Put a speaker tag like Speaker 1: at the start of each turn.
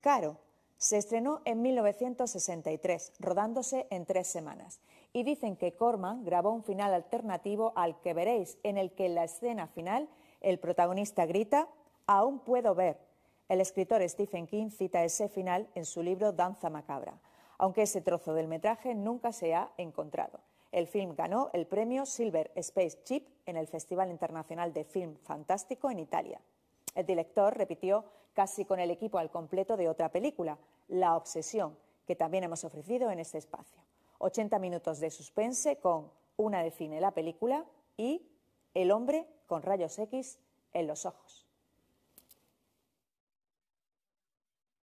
Speaker 1: Caro se estrenó en 1963, rodándose en tres semanas. Y dicen que Corman grabó un final alternativo al que veréis, en el que en la escena final el protagonista grita, aún puedo ver. El escritor Stephen King cita ese final en su libro Danza Macabra, aunque ese trozo del metraje nunca se ha encontrado. El film ganó el premio Silver Space Chip en el Festival Internacional de Film Fantástico en Italia. El director repitió casi con el equipo al completo de otra película, La Obsesión, que también hemos ofrecido en este espacio. 80 minutos de suspense con Una de cine la película y El hombre con rayos X en los ojos.